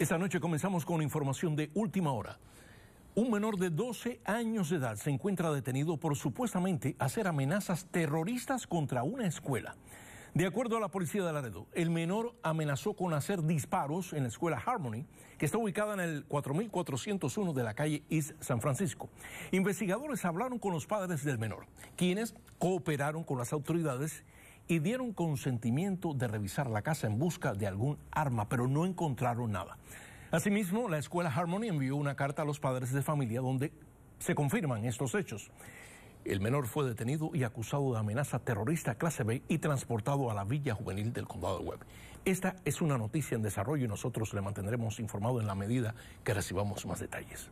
Esta noche comenzamos con información de última hora. Un menor de 12 años de edad se encuentra detenido por supuestamente hacer amenazas terroristas contra una escuela. De acuerdo a la policía de Laredo, el menor amenazó con hacer disparos en la escuela Harmony, que está ubicada en el 4401 de la calle East San Francisco. Investigadores hablaron con los padres del menor, quienes cooperaron con las autoridades y dieron consentimiento de revisar la casa en busca de algún arma, pero no encontraron nada. Asimismo, la escuela Harmony envió una carta a los padres de familia donde se confirman estos hechos. El menor fue detenido y acusado de amenaza terrorista clase B y transportado a la Villa Juvenil del Condado de Webb. Esta es una noticia en desarrollo y nosotros le mantendremos informado en la medida que recibamos más detalles.